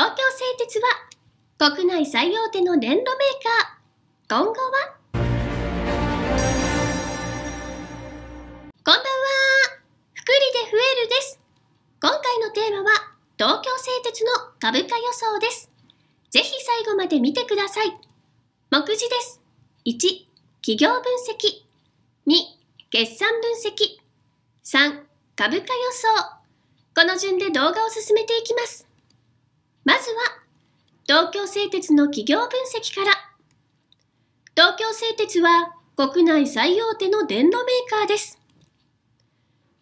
東京製鉄は国内最大手の電土メーカー。今後はこんばんは。福利で増えるです。今回のテーマは東京製鉄の株価予想です。ぜひ最後まで見てください。目次です。1、企業分析。2、決算分析。3、株価予想。この順で動画を進めていきます。まずは、東京製鉄の企業分析から。東京製鉄は国内最大手の電炉メーカーです。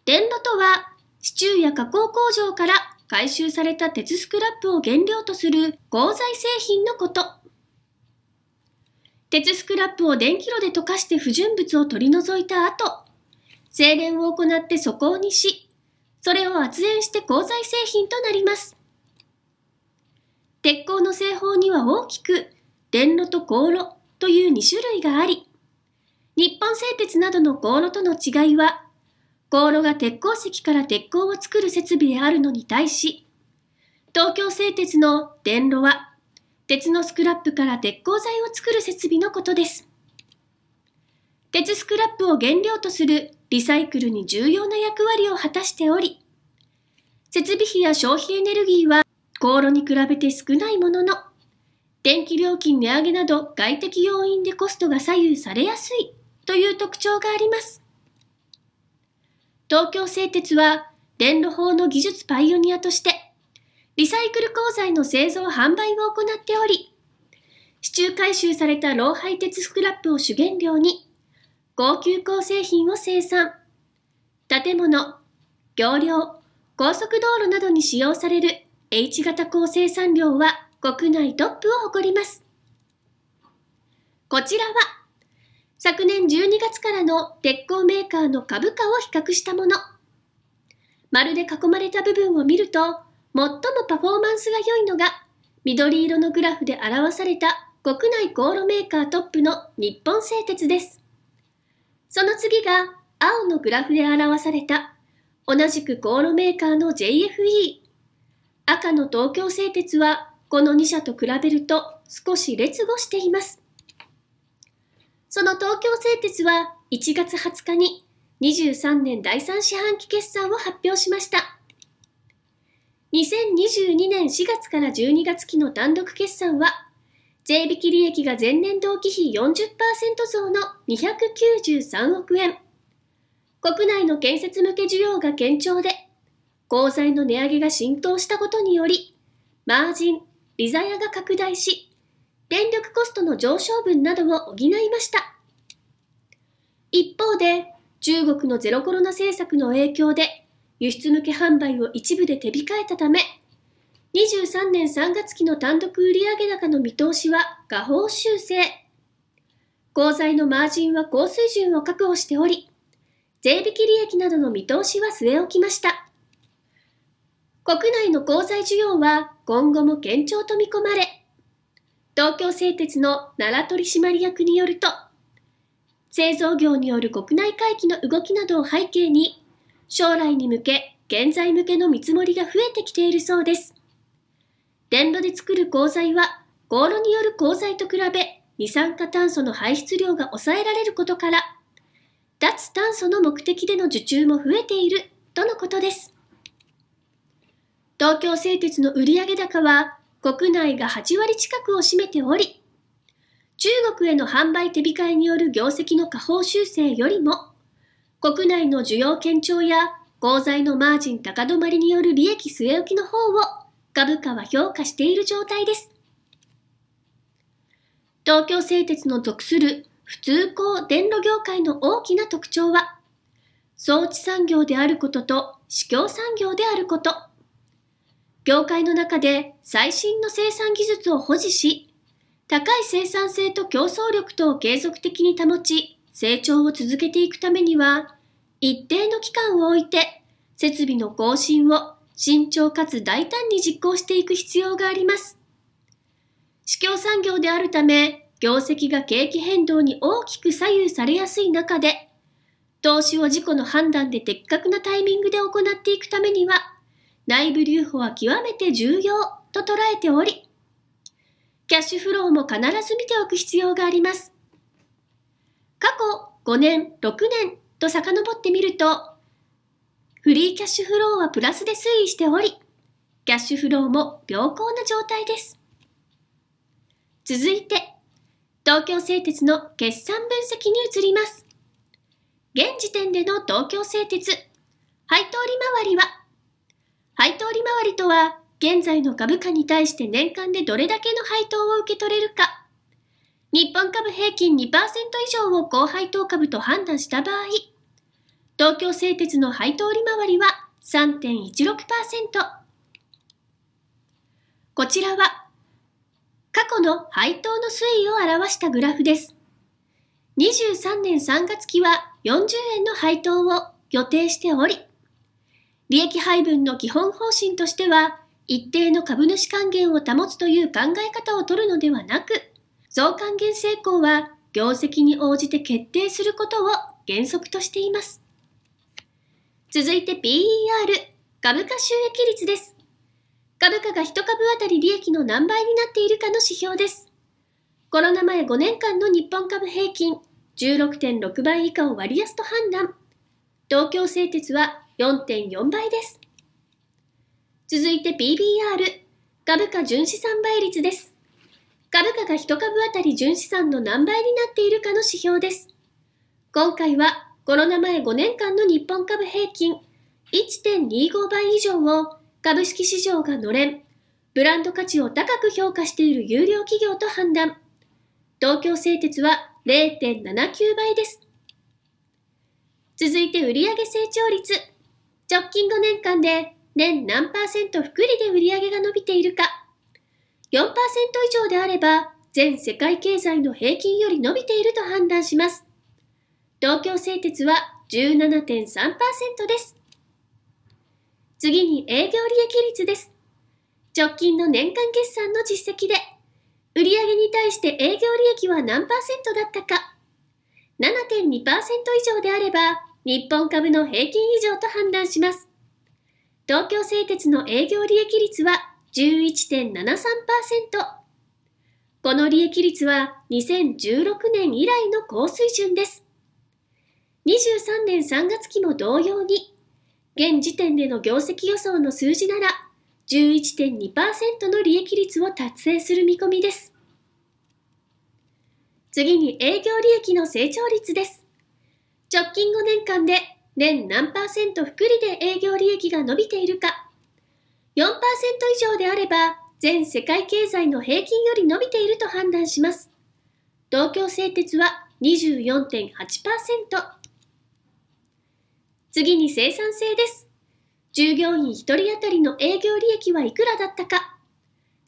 電炉とは、支柱や加工工場から回収された鉄スクラップを原料とする鋼材製品のこと。鉄スクラップを電気炉で溶かして不純物を取り除いた後、精錬を行って素行にし、それを圧縁して鋼材製品となります。鉄鋼の製法には大きく電炉と航路という2種類があり、日本製鉄などの航路との違いは、航路が鉄鉱石から鉄鋼を作る設備であるのに対し、東京製鉄の電炉は、鉄のスクラップから鉄鋼材を作る設備のことです。鉄スクラップを原料とするリサイクルに重要な役割を果たしており、設備費や消費エネルギーは航路に比べて少ないものの、電気料金値上げなど外的要因でコストが左右されやすいという特徴があります。東京製鉄は電炉法の技術パイオニアとして、リサイクル鋼材の製造販売を行っており、市中回収された老廃鉄スクラップを主原料に、高級鋼製品を生産。建物、橋梁、高速道路などに使用される H 型高生産量は国内トップを誇ります。こちらは、昨年12月からの鉄鋼メーカーの株価を比較したもの。丸で囲まれた部分を見ると、最もパフォーマンスが良いのが、緑色のグラフで表された国内航路メーカートップの日本製鉄です。その次が、青のグラフで表された、同じく航路メーカーの JFE、赤の東京製鉄はこの2社と比べると少し劣後しています。その東京製鉄は1月20日に23年第3四半期決算を発表しました。2022年4月から12月期の単独決算は、税引き利益が前年同期比40%増の293億円。国内の建設向け需要が堅調で、鋼材の値上げが浸透したことにより、マージン、利ザヤが拡大し、電力コストの上昇分などを補いました。一方で、中国のゼロコロナ政策の影響で、輸出向け販売を一部で手控えたため、23年3月期の単独売上高の見通しは下方修正。鋼材のマージンは高水準を確保しており、税引き利益などの見通しは据え置きました。国内の鉱材需要は今後も堅調と見込まれ、東京製鉄の奈良取締役によると、製造業による国内回帰の動きなどを背景に、将来に向け、現在向けの見積もりが増えてきているそうです。電炉で作る鋼材は、高炉による鋼材と比べ、二酸化炭素の排出量が抑えられることから、脱炭素の目的での受注も増えているとのことです。東京製鉄の売上高は国内が8割近くを占めており、中国への販売手控えによる業績の下方修正よりも、国内の需要堅調や鉱材のマージン高止まりによる利益据え置きの方を株価は評価している状態です。東京製鉄の属する普通鋼電路業界の大きな特徴は、装置産業であることと、試供産業であること。業界の中で最新の生産技術を保持し、高い生産性と競争力とを継続的に保ち、成長を続けていくためには、一定の期間を置いて、設備の更新を慎重かつ大胆に実行していく必要があります。市況産業であるため、業績が景気変動に大きく左右されやすい中で、投資を自己の判断で的確なタイミングで行っていくためには、内部留保は極めて重要と捉えており、キャッシュフローも必ず見ておく必要があります。過去5年、6年と遡ってみると、フリーキャッシュフローはプラスで推移しており、キャッシュフローも良好な状態です。続いて、東京製鉄の決算分析に移ります。現時点での東京製鉄、配当利回りは配当利回りとは、現在の株価に対して年間でどれだけの配当を受け取れるか。日本株平均2%以上を高配当株と判断した場合、東京製鉄の配当利回りは3.16%。こちらは、過去の配当の推移を表したグラフです。23年3月期は40円の配当を予定しており、利益配分の基本方針としては、一定の株主還元を保つという考え方を取るのではなく、増還元成功は業績に応じて決定することを原則としています。続いて PER、株価収益率です。株価が1株当たり利益の何倍になっているかの指標です。コロナ前5年間の日本株平均16.6倍以下を割安と判断。東京製鉄は4.4倍です。続いて BBR、株価純資産倍率です。株価が1株当たり純資産の何倍になっているかの指標です。今回はコロナ前5年間の日本株平均1.25倍以上を株式市場がのれん、ブランド価値を高く評価している優良企業と判断。東京製鉄は0.79倍です。続いて売上成長率。直近5年間で年何パーセント福利で売上が伸びているか。4%以上であれば、全世界経済の平均より伸びていると判断します。東京製鉄は17.3%です。次に営業利益率です。直近の年間決算の実績で、売上に対して営業利益は何パーセントだったか。7.2%以上であれば、日本株の平均以上と判断します。東京製鉄の営業利益率は11.73%。この利益率は2016年以来の高水準です。23年3月期も同様に、現時点での業績予想の数字なら11.2%の利益率を達成する見込みです。次に営業利益の成長率です。直近5年間で年何パーセント福利で営業利益が伸びているか、4%以上であれば全世界経済の平均より伸びていると判断します。東京製鉄は24.8%。次に生産性です。従業員1人当たりの営業利益はいくらだったか。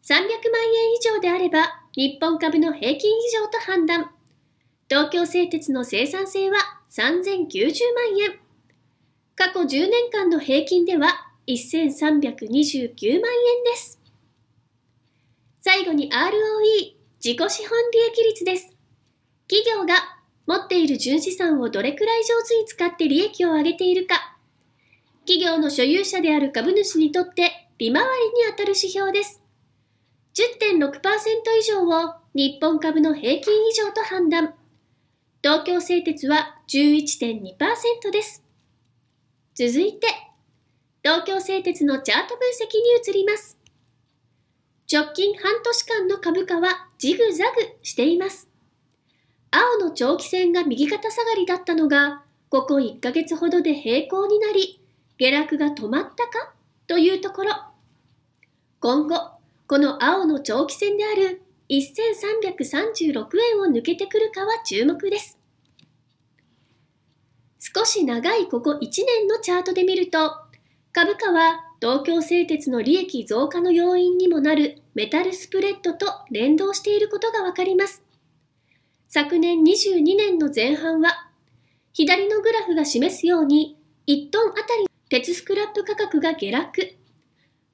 300万円以上であれば日本株の平均以上と判断。東京製鉄の生産性は3090万円。過去10年間の平均では1329万円です。最後に ROE、自己資本利益率です。企業が持っている純資産をどれくらい上手に使って利益を上げているか。企業の所有者である株主にとって利回りにあたる指標です。10.6%以上を日本株の平均以上と判断。東京製鉄は11.2%です。続いて、東京製鉄のチャート分析に移ります。直近半年間の株価はジグザグしています。青の長期線が右肩下がりだったのが、ここ1ヶ月ほどで平行になり、下落が止まったかというところ。今後、この青の長期線である1336円を抜けてくるかは注目です。少し長いここ1年のチャートで見ると、株価は東京製鉄の利益増加の要因にもなるメタルスプレッドと連動していることがわかります。昨年22年の前半は、左のグラフが示すように、1トンあたり鉄スクラップ価格が下落。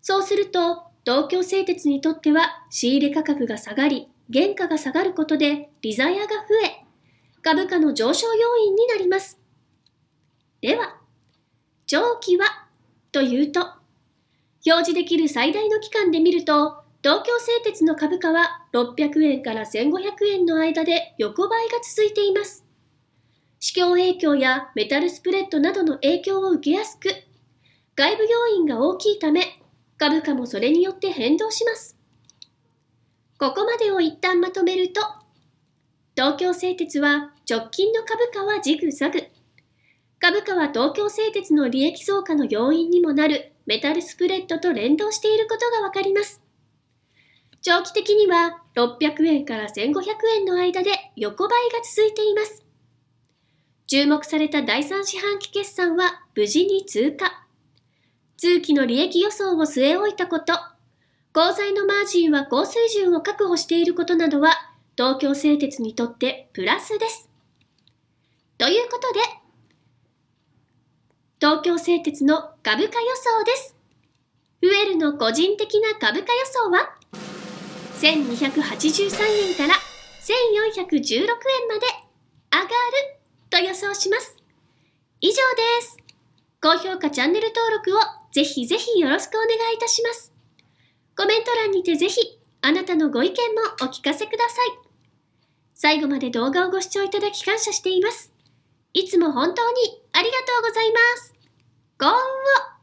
そうすると、東京製鉄にとっては仕入れ価格が下がり、原価が下がることで利ザヤが増え、株価の上昇要因になります。では、長期はというと、表示できる最大の期間で見ると、東京製鉄の株価は600円から1500円の間で横ばいが続いています。市況影響やメタルスプレッドなどの影響を受けやすく、外部要因が大きいため、株価もそれによって変動します。ここまでを一旦まとめると、東京製鉄は直近の株価はジグザグ。株価は東京製鉄の利益増加の要因にもなるメタルスプレッドと連動していることがわかります。長期的には600円から1500円の間で横ばいが続いています。注目された第3四半期決算は無事に通過。通期の利益予想を据え置いたこと、合材のマージンは高水準を確保していることなどは、東京製鉄にとってプラスです。ということで、東京製鉄の株価予想です。ウェルの個人的な株価予想は、1283円から1416円まで上がると予想します。以上です。高評価、チャンネル登録をぜひぜひよろしくお願いいたします。コメント欄にてぜひ、あなたのご意見もお聞かせください。最後まで動画をご視聴いただき感謝しています。いつも本当にありがとうございます。ごんを